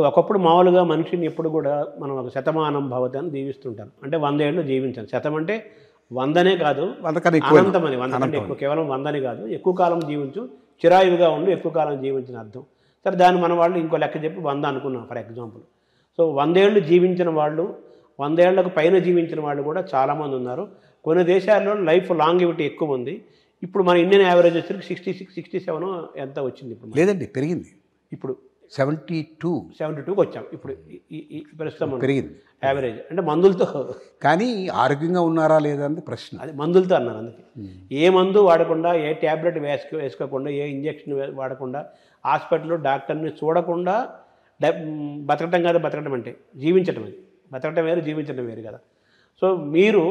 so ఒకప్పుడు మామూలుగా మనిషిని ఎప్పుడు కూడా మనం ఒక శతమానం భవతి అని దీవిస్తుంటాం అంటే వంద ఏళ్ళు జీవించాను శతం అంటే వందనే కాదు అనంతమని వంద అంటే ఎక్కువ కేవలం వందని కాదు ఎక్కువ కాలం జీవించు చిరాయువుగా ఉండు ఎక్కువ కాలం జీవించిన అర్థం సరే దాన్ని మన వాళ్ళు ఇంకో లెక్క చెప్పి వంద అనుకున్నాం ఫర్ ఎగ్జాంపుల్ సో వందేళ్ళు జీవించిన వాళ్ళు వందేళ్లకు పైన జీవించిన వాళ్ళు కూడా చాలామంది ఉన్నారు కొన్ని దేశాల్లో లైఫ్ లాంగివిటీ ఎక్కువ ఉంది ఇప్పుడు మన ఇండియన్ యావరేజ్ వచ్చేసరికి సిక్స్టీ సిక్స్ సిక్స్టీ సెవెన్ ఎంత వచ్చింది ఇప్పుడు లేదండి పెరిగింది ఇప్పుడు సెవెంటీ టూ సెవెంటీ టూకి వచ్చాం ఇప్పుడు ప్రస్తుతం పెరిగింది యావరేజ్ అంటే మందులతో కానీ ఆరోగ్యంగా ఉన్నారా లేదా అన్నది ప్రశ్న అది మందులతో అన్నారు అందుకే ఏ మందు వాడకుండా ఏ ట్యాబ్లెట్ వేసుకు వేసుకోకుండా ఏ ఇంజెక్షన్ వాడకుండా హాస్పిటల్లో డాక్టర్ని చూడకుండా బతకటం కాదు బతకటం అంటే జీవించటం అది బతకటం వేరు జీవించడం వేరు కదా సో మీరు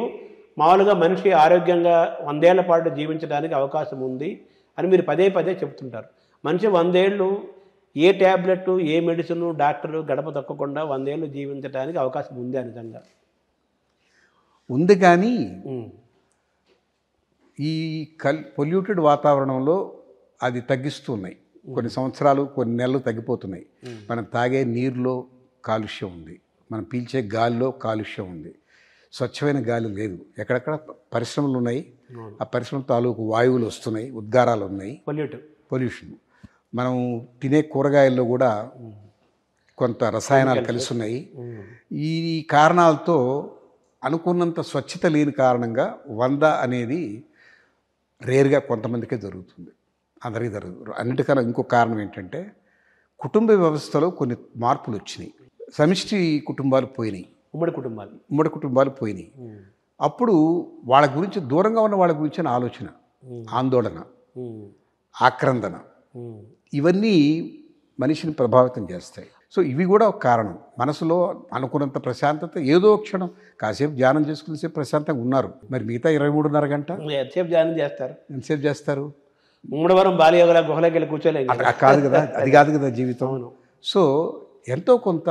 మామూలుగా మనిషి ఆరోగ్యంగా వందేళ్ల పాటు జీవించడానికి అవకాశం ఉంది అని మీరు పదే పదే చెప్తుంటారు మనిషి వందేళ్ళు ఏ ట్యాబ్లెట్ ఏ మెడిసిన్ డాక్టర్లు గడప తొక్కకుండా వందేళ్ళు జీవించడానికి అవకాశం ఉంది నిజంగా ఉంది కానీ ఈ కల్ పొల్యూటెడ్ వాతావరణంలో అది తగ్గిస్తున్నాయి కొన్ని సంవత్సరాలు కొన్ని నెలలు తగ్గిపోతున్నాయి మనం తాగే నీరులో కాలుష్యం ఉంది మనం పీల్చే గాలిలో కాలుష్యం ఉంది స్వచ్ఛమైన గాలి లేదు ఎక్కడెక్కడ పరిశ్రమలు ఉన్నాయి ఆ పరిశ్రమల తాలూకు వాయువులు వస్తున్నాయి ఉద్గారాలు ఉన్నాయి పొల్యూటెడ్ పొల్యూషన్ మనం తినే కూరగాయల్లో కూడా కొంత రసాయనాలు కలిసి ఉన్నాయి ఈ కారణాలతో అనుకున్నంత స్వచ్ఛత లేని కారణంగా వంద అనేది రేర్గా కొంతమందికే జరుగుతుంది అందరికీ జరుగుతారు అన్నిటికన్నా ఇంకో కారణం ఏంటంటే కుటుంబ వ్యవస్థలో కొన్ని మార్పులు వచ్చినాయి సమిష్టి కుటుంబాలు పోయినాయి ఉమ్మడి కుటుంబాలు ఉమ్మడి కుటుంబాలు పోయినాయి అప్పుడు వాళ్ళ గురించి దూరంగా ఉన్న వాళ్ళ గురించి ఆలోచన ఆందోళన ఆక్రందన ఇవన్నీ మనిషిని ప్రభావితం చేస్తాయి సో ఇవి కూడా ఒక కారణం మనసులో అనుకున్నంత ప్రశాంతత ఏదో క్షణం కాసేపు ధ్యానం చేసుకునేసేపు ప్రశాంతంగా ఉన్నారు మరి మిగతా ఇరవై మూడున్నర గంట ఎంతసేపు ధ్యానం చేస్తారు ఎంతసేపు చేస్తారు మూడవరం బాలయోగల గుహలోకి వెళ్ళి కూర్చోలేదు కాదు కదా అది కాదు కదా జీవితం సో ఎంతో కొంత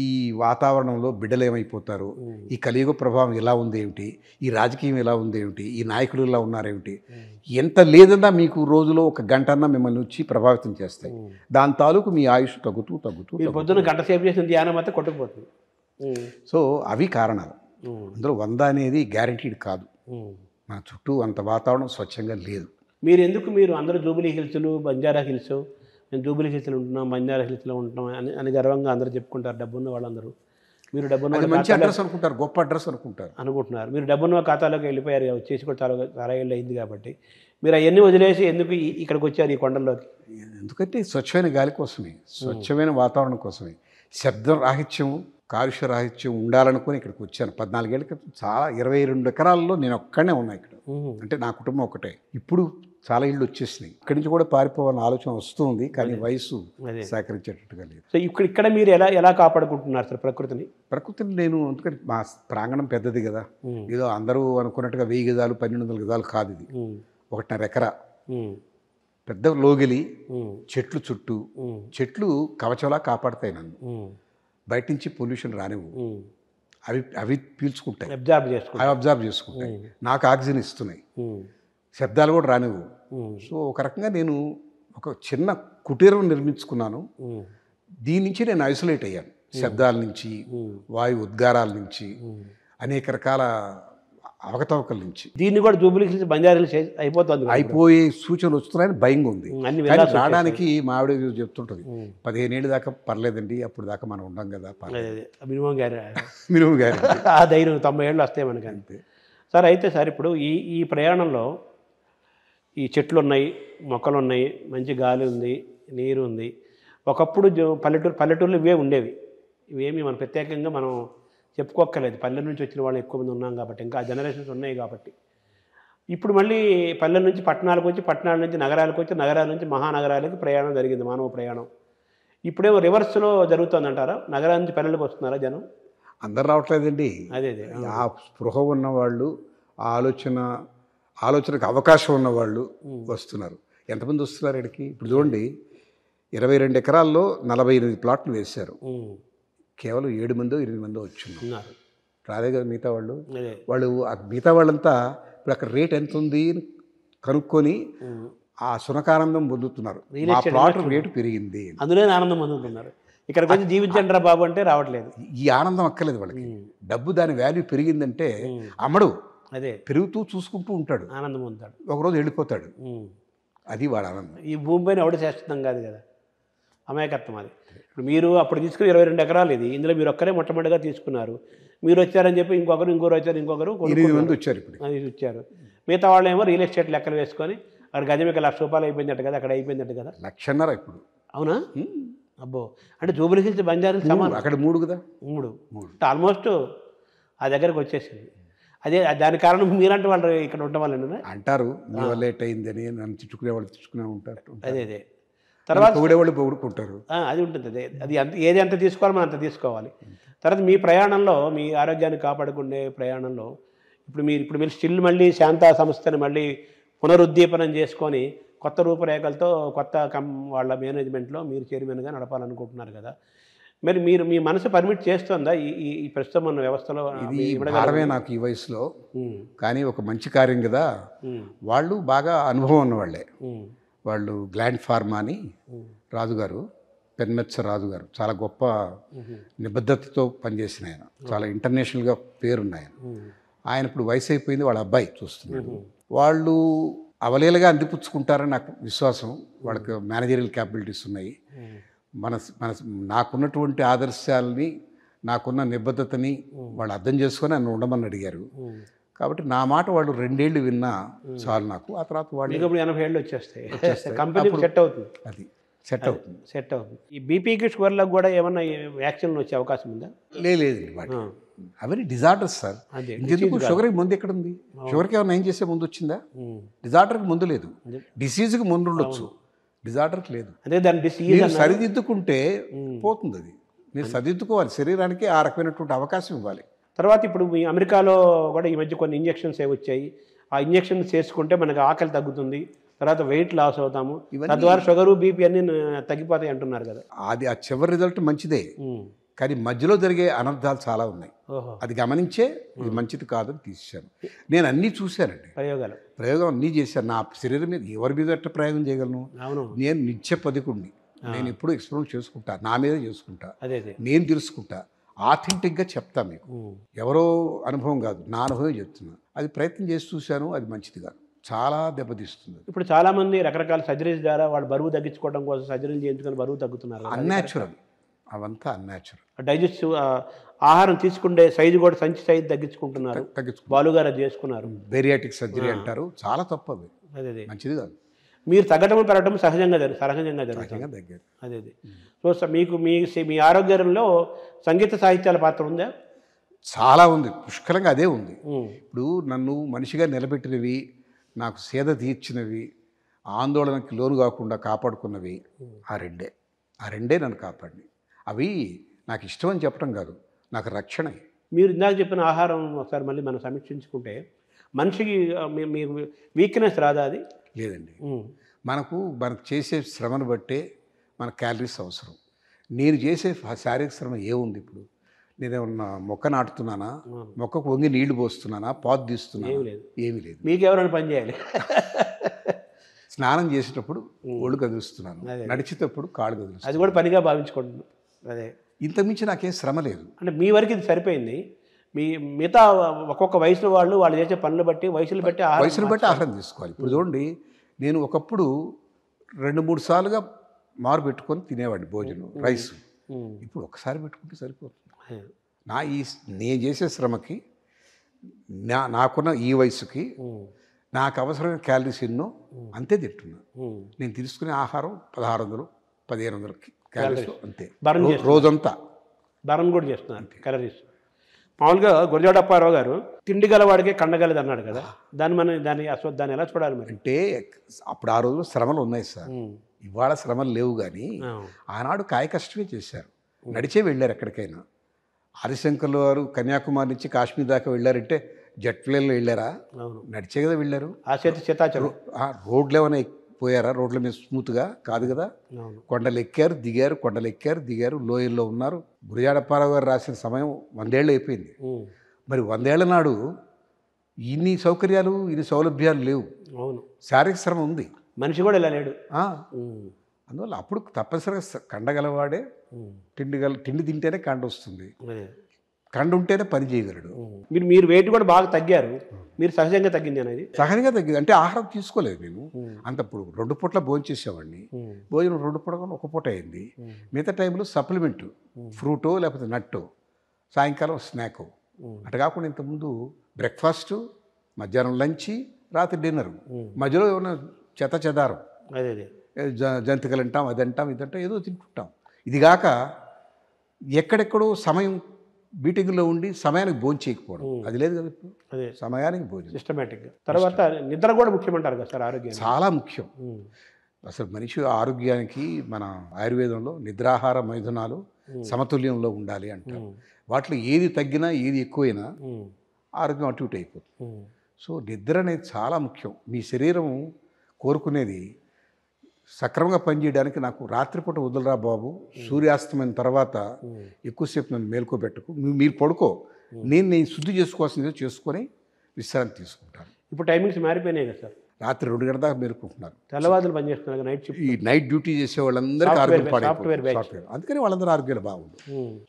ఈ వాతావరణంలో బిడ్డలేమైపోతారు ఈ కలియుగ ప్రభావం ఎలా ఉందేమిటి ఈ రాజకీయం ఎలా ఉందేమిటి ఈ నాయకులు ఎలా ఉన్నారేమిటి ఎంత లేదన్నా మీకు రోజులో ఒక గంటన్నా మిమ్మల్ని వచ్చి ప్రభావితం చేస్తాయి దాని తాలూకు మీ ఆయుష్ తగ్గుతూ తగ్గుతూ పొద్దున గంట సేపు చేసిన ధ్యానం అయితే కొట్టుకుపోతుంది సో అవి కారణాలు అందులో వంద అనేది గ్యారంటీడ్ కాదు మన చుట్టూ అంత వాతావరణం స్వచ్ఛంగా లేదు మీరు ఎందుకు మీరు అందరూ జూబిలీ హిల్స్లు బంజారా హిల్స్ మేము జూబిలీ హిల్స్లో ఉంటున్నాం బంజారా హిల్స్లో ఉంటున్నాం అని అని గర్వంగా అందరూ చెప్పుకుంటారు డబ్బున్న వాళ్ళందరూ మీరు డబ్బున్న మంచి అడ్రస్ అనుకుంటారు గొప్ప అడ్రస్ అనుకుంటారు అనుకుంటున్నారు మీరు డబ్బున్న ఖాతాలోకి వెళ్ళిపోయారు వచ్చేసి కూడా చాలా చాలా ఏళ్ళు అయింది కాబట్టి మీరు అవన్నీ వదిలేసి ఎందుకు ఇక్కడికి వచ్చారు ఈ కొండల్లోకి ఎందుకంటే స్వచ్ఛమైన గాలి కోసమే స్వచ్ఛమైన వాతావరణం కోసమే శబ్దం రాహిత్యము కాలుష్య రాహిత్యం ఉండాలనుకుని ఇక్కడికి వచ్చాను పద్నాలుగేళ్ళ క్రితం చాలా ఇరవై రెండు ఎకరాల్లో నేను ఒక్కడనే ఉన్నాను ఇక్కడ అంటే నా కుటుంబం ఒకటే ఇప్పుడు చాలా ఇళ్ళు వచ్చేసినాయి ఇక్కడి నుంచి కూడా పారిపోవాలని ఆలోచన వస్తుంది కానీ వయసు సహకరించేటట్టుగా లేదు సో ఇక్కడ ఇక్కడ మీరు ఎలా ఎలా కాపాడుకుంటున్నారు సార్ ప్రకృతిని ప్రకృతిని నేను అందుకని మా ప్రాంగణం పెద్దది కదా ఏదో అందరూ అనుకున్నట్టుగా వెయ్యి గదాలు పన్నెండు వందల గదాలు కాదు ఇది ఒకటిన్నర ఎకరా పెద్ద లోగిలి చెట్లు చుట్టూ చెట్లు కవచలా కాపాడుతాయి నన్ను బయట నుంచి పొల్యూషన్ రానివ్వు అవి అవి పీల్చుకుంటాయి అబ్జర్వ్ చేసుకుంటాయి అవి అబ్జర్వ్ చేసుకుంటాయి నాకు ఆక్సిజన్ ఇస్తున్నాయి శబ్దాలు కూడా రానివ్వు సో ఒక రకంగా నేను ఒక చిన్న కుటీరం నిర్మించుకున్నాను దీని నుంచి నేను ఐసోలేట్ అయ్యాను శబ్దాల నుంచి వాయు ఉద్గారాల నుంచి అనేక రకాల అవకతవకల నుంచి దీన్ని కూడా జూబిలీ బంజారీలు అయిపోతుంది అయిపోయే సూచనలు వస్తున్నాయని భయంగా ఉంది రావడానికి మా ఆవిడ చెప్తుంటుంది ఏళ్ళు దాకా పర్లేదండి అప్పుడు దాకా మనం ఉండం కదా మినిమం గారు మినిమం గారు ఆ ధైర్యం తొంభై ఏళ్ళు వస్తాయి మనకి అంతే సార్ అయితే సార్ ఇప్పుడు ఈ ఈ ప్రయాణంలో ఈ చెట్లు ఉన్నాయి మొక్కలు ఉన్నాయి మంచి గాలి ఉంది నీరు ఉంది ఒకప్పుడు పల్లెటూరు పల్లెటూరులో ఇవే ఉండేవి ఇవేమి మనం ప్రత్యేకంగా మనం చెప్పుకోక్కర్లేదు పల్లె నుంచి వచ్చిన వాళ్ళు ఎక్కువ మంది ఉన్నాం కాబట్టి ఇంకా జనరేషన్స్ ఉన్నాయి కాబట్టి ఇప్పుడు మళ్ళీ పల్లెల నుంచి పట్టణాలకు వచ్చి పట్టణాల నుంచి నగరాలకు వచ్చి నగరాల నుంచి మహానగరాలకి ప్రయాణం జరిగింది మానవ ప్రయాణం ఇప్పుడేమో రివర్స్లో జరుగుతుందంటారా నగరాల నుంచి పల్లెలకు వస్తున్నారా జనం అందరు రావట్లేదండి అదే అదే ఆ స్పృహ ఉన్నవాళ్ళు ఆలోచన ఆలోచనకు అవకాశం ఉన్నవాళ్ళు వస్తున్నారు ఎంతమంది వస్తున్నారు ఇక్కడికి ఇప్పుడు చూడండి ఇరవై రెండు ఎకరాల్లో నలభై ఎనిమిది ప్లాట్లు వేశారు కేవలం ఏడు మందో ఎనిమిది మందో వచ్చిన్నారు రాలే కదా మిగతా వాళ్ళు వాళ్ళు మిగతా వాళ్ళంతా ఇప్పుడు అక్కడ రేట్ ఎంత ఉంది కనుక్కొని ఆ సునకానందం పొందుతున్నారు ప్లాట్ రేటు పెరిగింది అందులోనే ఆనందం పొందుతున్నారు ఇక్కడ కొంచెం జీవించండి రా బాబు అంటే రావట్లేదు ఈ ఆనందం అక్కర్లేదు వాళ్ళకి డబ్బు దాని వాల్యూ పెరిగిందంటే అమ్మడు అదే పెరుగుతూ చూసుకుంటూ ఉంటాడు ఆనందం ఉంటాడు ఒకరోజు వెళ్ళిపోతాడు అది వాడు ఆనందం ఈ భూమిపైన ఎవడ చేస్తున్నాం కాదు కదా అమాయకత్వం అది ఇప్పుడు మీరు అప్పుడు తీసుకుని ఇరవై రెండు ఎకరాలు ఇది ఇందులో మీరు ఒక్కరే మొట్టమొదటిగా తీసుకున్నారు మీరు వచ్చారని చెప్పి ఇంకొకరు ఇంకొకరు వచ్చారు ఇంకొకరు ఎనిమిది మంది వచ్చారు ఇప్పుడు వచ్చారు మిగతా వాళ్ళు ఏమో రియల్ ఎస్టేట్ లెక్కలు వేసుకొని అక్కడ గజం ఇక లక్ష రూపాయలు అయిపోయిందట కదా అక్కడ అయిపోయిందట కదా లక్షన్నర ఇప్పుడు అవునా అబ్బో అంటే జూబిలీ హిల్స్ బంజారా సమానం అక్కడ మూడు కదా మూడు మూడు ఆల్మోస్ట్ ఆ దగ్గరకు వచ్చేసింది అదే దాని కారణం మీరంటే వాళ్ళు ఇక్కడ ఉండడం వల్ల అంటారు మీ వల్ల లేట్ అయిందని నన్ను చుట్టుకునే వాళ్ళు తిట్టుకునే ఉంటారు అదే అదే తర్వాత పొగిడేవాళ్ళు పొగుడుకుంటారు అది ఉంటుంది అదే అది అంత ఏది ఎంత తీసుకోవాలి మనం అంత తీసుకోవాలి తర్వాత మీ ప్రయాణంలో మీ ఆరోగ్యాన్ని కాపాడుకునే ప్రయాణంలో ఇప్పుడు మీరు ఇప్పుడు మీరు స్టిల్ మళ్ళీ శాంత సంస్థని మళ్ళీ పునరుద్దీపనం చేసుకొని కొత్త రూపురేఖలతో కొత్త కం వాళ్ళ మేనేజ్మెంట్లో మీరు చైర్మన్గా నడపాలనుకుంటున్నారు కదా మరి మీరు మీ మనసు పర్మిట్ చేస్తుందా ఈ ఈ ప్రస్తుతం ఉన్న వ్యవస్థలో ఇది భారమే నాకు ఈ వయసులో కానీ ఒక మంచి కార్యం కదా వాళ్ళు బాగా అనుభవం ఉన్నవాళ్ళే వాళ్ళు గ్లాండ్ ఫార్మా అని రాజుగారు పెన్మెత్స రాజుగారు చాలా గొప్ప నిబద్ధతతో పనిచేసిన ఆయన చాలా ఇంటర్నేషనల్గా పేరున్న ఆయన ఆయన ఇప్పుడు వయసు అయిపోయింది వాళ్ళ అబ్బాయి చూస్తున్నాడు వాళ్ళు అవలీలగా అందిపుచ్చుకుంటారని నాకు విశ్వాసం వాళ్ళకి మేనేజరియల్ క్యాపబిలిటీస్ ఉన్నాయి మన మన నాకున్నటువంటి ఆదర్శాలని నాకున్న నిబద్ధతని వాళ్ళు అర్థం చేసుకొని నన్ను ఉండమని అడిగారు కాబట్టి నా మాట వాళ్ళు రెండేళ్ళు విన్నా చాలు నాకు ఆ తర్వాత వాళ్ళు ఎనభై ఏళ్ళు వచ్చేస్తాయి కంపెనీ సెట్ అవుతుంది అది సెట్ అవుతుంది సెట్ అవుతుంది ఈ బీపీకి షుగర్లకు కూడా ఏమన్నా వ్యాక్సిన్ వచ్చే అవకాశం ఉందా లేదు వాటి అవన్నీ డిజార్డర్స్ సార్ ఇంకెందుకు షుగర్కి ముందు ఎక్కడ ఉంది షుగర్కి ఏమైనా ఏం చేసే ముందు వచ్చిందా డిజార్డర్కి ముందు లేదు డిసీజ్కి ముందు ఉండొచ్చు డిజార్డర్ లేదు అదే దాని సరిదిద్దుకుంటే పోతుంది అది మీరు సరిదిద్దుకోవాలి శరీరానికి ఆ రకమైనటువంటి అవకాశం ఇవ్వాలి తర్వాత ఇప్పుడు మీ అమెరికాలో కూడా ఈ మధ్య కొన్ని ఇంజెక్షన్స్ ఏవి వచ్చాయి ఆ ఇంజక్షన్ చేసుకుంటే మనకు ఆకలి తగ్గుతుంది తర్వాత వెయిట్ లాస్ అవుతాము తద్వారా షుగరు బీపీ అన్ని తగ్గిపోతాయి అంటున్నారు కదా అది ఆ చివరి రిజల్ట్ మంచిదే కానీ మధ్యలో జరిగే అనర్థాలు చాలా ఉన్నాయి అది గమనించే ఇది మంచిది కాదని తీసేశాను నేను అన్నీ చూశానండి ప్రయోగాలు ప్రయోగం అన్నీ చేశాను నా శరీరం మీద ఎవరి మీద ఎట్ట ప్రయోగం చేయగలను నేను నిత్య పదికుడిని నేను ఎప్పుడు ఎక్స్పెరిమెంట్ చేసుకుంటా నా మీద చేసుకుంటా నేను తెలుసుకుంటా ఆథెంటిక్గా చెప్తా మీకు ఎవరో అనుభవం కాదు నా అనుభవం చెప్తున్నా అది ప్రయత్నం చేసి చూశాను అది మంచిది కాదు చాలా దెబ్బతీస్తుంది ఇప్పుడు చాలామంది రకరకాల సర్జరీస్ ద్వారా వాళ్ళు బరువు తగ్గించుకోవడం కోసం సర్జరీలు చేయించుకొని బరువు తగ్గుతున్నారు అన్యాచురల్ అవంతా అన్యాచురల్ డైజెస్ట్ ఆహారం తీసుకుంటే సైజు కూడా సంచి సైజు తగ్గించుకుంటున్నారు తగ్గించుకు బాలుగారు చేసుకున్నారు బెరియాటిక్ సర్జరీ అంటారు చాలా తప్పది అదే మంచిది కాదు మీరు తగ్గడం పెరగడం సహజంగా జరుగు సహజంగా జరుగుతుంది అదే సో మీకు మీ మీ ఆరోగ్యంలో సంగీత సాహిత్యాల పాత్ర ఉందా చాలా ఉంది పుష్కలంగా అదే ఉంది ఇప్పుడు నన్ను మనిషిగా నిలబెట్టినవి నాకు సేద తీర్చినవి ఆందోళనకి లోను కాకుండా కాపాడుకున్నవి ఆ రెండే ఆ రెండే నన్ను కాపాడినాయి అవి నాకు ఇష్టం అని చెప్పడం కాదు నాకు రక్షణ మీరు ఇందాక చెప్పిన ఆహారం ఒకసారి మళ్ళీ మనం సమీక్షించుకుంటే మనిషికి మీకు వీక్నెస్ రాదా అది లేదండి మనకు మనకు చేసే శ్రమను బట్టే మన క్యాలరీస్ అవసరం నేను చేసే శారీరక శ్రమ ఏముంది ఇప్పుడు నేనేమన్నా మొక్క నాటుతున్నానా మొక్కకు వంగి నీళ్లు పోస్తున్నానా పాత్ తీస్తున్నా ఏమీ లేదు మీకు ఎవరైనా పని చేయాలి స్నానం చేసేటప్పుడు ఒళ్ళు కదులుస్తున్నాను నడిచేటప్పుడు కాళ్ళు కదులుస్తాను అది కూడా పనిగా భావించుకుంటున్నాను అదే ఇంతకుమించి నాకేం శ్రమ లేదు అంటే మీ వరకు ఇది సరిపోయింది మీ మిగతా ఒక్కొక్క వయసులో వాళ్ళు వాళ్ళు చేసే పనులు బట్టి వయసులు బట్టి వయసులు బట్టి ఆహారం తీసుకోవాలి ఇప్పుడు చూడండి నేను ఒకప్పుడు రెండు మూడు సార్లుగా మారు పెట్టుకొని తినేవాడిని భోజనం రైస్ ఇప్పుడు ఒకసారి పెట్టుకుంటే సరిపోతుంది నా ఈ నేను చేసే శ్రమకి నా నాకున్న ఈ వయసుకి నాకు అవసరమైన క్యాలరీస్ ఎన్నో అంతే తింటున్నా నేను తీసుకునే ఆహారం పదహారు వందలు పదిహేను వందలకి అంతే రోజంతా బరం కూడా చేస్తున్నారు క్యాలరీస్ మామూలుగా గురజాడప్పారావు గారు తిండి గలవాడికే కండగలదు అన్నాడు కదా దాన్ని మనం దాని అసలు దాన్ని ఎలా చూడాలి మరి అంటే అప్పుడు ఆ రోజు శ్రమలు ఉన్నాయి సార్ ఇవాళ శ్రమలు లేవు కానీ ఆనాడు కాయ కష్టమే చేశారు నడిచే వెళ్ళారు ఎక్కడికైనా ఆదిశంకర్ల వారు కన్యాకుమారి నుంచి కాశ్మీర్ దాకా వెళ్ళారంటే జట్వేల్లో వెళ్ళారా నడిచే కదా వెళ్ళారు ఆ చేత చేతాచరు రోడ్లు ఏమైనా పోయారా రోడ్ల మీద స్మూత్గా కాదు కదా కొండలు ఎక్కారు దిగారు కొండలు ఎక్కారు దిగారు లోయల్లో ఉన్నారు బురియాడపాల గారు రాసిన సమయం వందేళ్ళు అయిపోయింది మరి వందేళ్ల నాడు ఇన్ని సౌకర్యాలు ఇన్ని సౌలభ్యాలు లేవు అవును శారీరక శ్రమ ఉంది మనిషి కూడా ఇలా లేడు అందువల్ల అప్పుడు తప్పనిసరిగా కండగలవాడే తిండి గల తిండి తింటేనే కండ వస్తుంది కండ ఉంటేనే పని చేయగలడు మీరు మీరు వెయిట్ కూడా బాగా తగ్గారు మీరు సహజంగా తగ్గింది అనేది సహజంగా తగ్గింది అంటే ఆహారం తీసుకోలేదు మేము అంతప్పుడు రెండు పూట్ల భోజనం చేసేవాడిని భోజనం రెండు పూట ఒక పూట అయింది మిగతా టైంలో సప్లిమెంట్ ఫ్రూటో లేకపోతే నట్టో సాయంకాలం స్నాక్ అటు కాకుండా ఇంతకుముందు బ్రేక్ఫాస్ట్ మధ్యాహ్నం లంచ్ రాత్రి డిన్నర్ మధ్యలో ఏమైనా చెత్త చెదారం జంతికలు అంటాం అది అంటాం ఇదంటాం ఏదో తింటుంటాం ఇదిగాక ఎక్కడెక్కడో సమయం మీటింగ్లో ఉండి సమయానికి భోజనం చేయకపోవడం అది లేదు కదా ఇప్పుడు అదే సమయానికి భోజనం సిస్టమేటిక్గా తర్వాత నిద్ర కూడా ముఖ్యం అంటారు కదా సార్ ఆరోగ్యం చాలా ముఖ్యం అసలు మనిషి ఆరోగ్యానికి మన ఆయుర్వేదంలో నిద్రాహార మైథునాలు సమతుల్యంలో ఉండాలి అంటారు వాటిలో ఏది తగ్గినా ఏది ఎక్కువైనా ఆరోగ్యం అటు ఇటు అయిపోతుంది సో నిద్ర అనేది చాలా ముఖ్యం మీ శరీరం కోరుకునేది సక్రమంగా పనిచేయడానికి నాకు రాత్రిపూట వదలరా బాబు సూర్యాస్తమైన తర్వాత ఎక్కువసేపు నన్ను మేల్కోబెట్టుకు మీరు పడుకో నేను నేను శుద్ధి చేసుకోవాల్సింది చేసుకొని విశ్రాంతి తీసుకుంటాను ఇప్పుడు టైమింగ్స్ మారిపోయినాయి కదా సార్ రాత్రి రెండు గంటల దాకా మేలుకుంటున్నారు తెల్లవాదులు పనిచేస్తున్నారు నైట్ ఈ నైట్ డ్యూటీ చేసే వాళ్ళందరికీ ఆరోగ్యం సాఫ్ట్వేర్ అందుకని వాళ్ళందరూ ఆరోగ్యాలు బాగుంది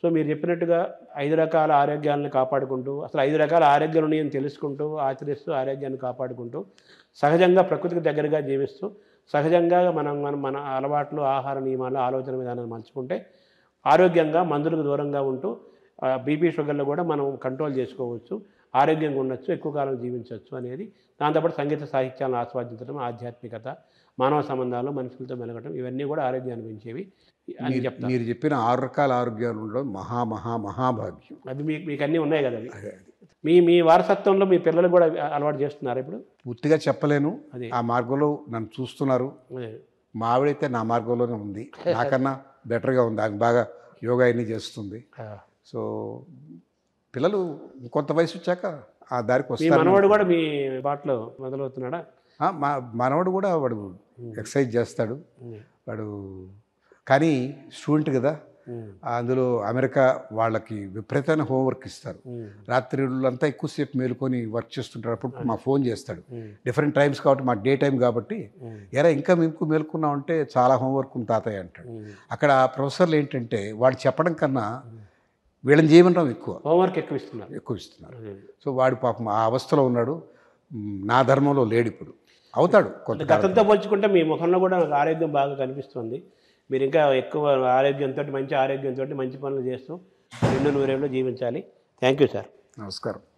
సో మీరు చెప్పినట్టుగా ఐదు రకాల ఆరోగ్యాలను కాపాడుకుంటూ అసలు ఐదు రకాల ఆరోగ్యాలు ఉన్నాయని తెలుసుకుంటూ ఆచరిస్తూ ఆరోగ్యాన్ని కాపాడుకుంటూ సహజంగా ప్రకృతికి దగ్గరగా జీవిస్తూ సహజంగా మనం మన అలవాట్లు ఆహార నియమాలు ఆలోచన విధానాన్ని మంచుకుంటే ఆరోగ్యంగా మందులకు దూరంగా ఉంటూ బీపీ షుగర్లు కూడా మనం కంట్రోల్ చేసుకోవచ్చు ఆరోగ్యంగా ఉండొచ్చు ఎక్కువ కాలం జీవించవచ్చు అనేది దాంతోపాటు సంగీత సాహిత్యాలను ఆస్వాదించడం ఆధ్యాత్మికత మానవ సంబంధాలు మనుషులతో మెలగటం ఇవన్నీ కూడా ఆరోగ్యాన్ని పెంచేవి అని చెప్తాను మీరు చెప్పిన ఆరు రకాల ఆరోగ్యాలు ఉండడం మహా మహా మహాభాగ్యం అది మీకు మీకు అన్నీ ఉన్నాయి కదా మీ మీ వారసత్వంలో మీ పిల్లలు కూడా అలవాటు చేస్తున్నారు ఇప్పుడు పూర్తిగా చెప్పలేను ఆ మార్గంలో నన్ను చూస్తున్నారు మా నా మార్గంలోనే ఉంది నాకన్నా బెటర్గా ఉంది ఆమె బాగా యోగా అన్ని చేస్తుంది సో పిల్లలు కొంత వయసు వచ్చాక ఆ దారికి వస్తారు మనవాడు కూడా మీ బాటలో మొదలవుతున్నాడా మా మనవాడు కూడా వాడు ఎక్సర్సైజ్ చేస్తాడు వాడు కానీ స్టూడెంట్ కదా అందులో అమెరికా వాళ్ళకి విపరీతమైన హోంవర్క్ ఇస్తారు రాత్రి అంతా ఎక్కువసేపు మేలుకొని వర్క్ అప్పుడు మా ఫోన్ చేస్తాడు డిఫరెంట్ టైమ్స్ కాబట్టి మా డే టైం కాబట్టి ఎలా ఇంకా మేము మేలుకున్నాం అంటే చాలా హోంవర్క్ ఉంది తాతయ్య అంటాడు అక్కడ ప్రొఫెసర్లు ఏంటంటే వాడు చెప్పడం కన్నా వీళ్ళని చేయమంటాం ఎక్కువ హోంవర్క్ ఎక్కువ ఇస్తున్నారు ఎక్కువ ఇస్తున్నారు సో వాడు పాపం ఆ అవస్థలో ఉన్నాడు నా ధర్మంలో లేడు ఇప్పుడు అవుతాడు కొంత గతంతో పోల్చుకుంటే మీ ముఖంలో కూడా నాకు ఆరోగ్యం బాగా కనిపిస్తుంది మీరు ఇంకా ఎక్కువ ఆరోగ్యంతో మంచి ఆరోగ్యంతో మంచి పనులు చేస్తూ రెండు నూరేళ్ళు జీవించాలి థ్యాంక్ యూ సార్ నమస్కారం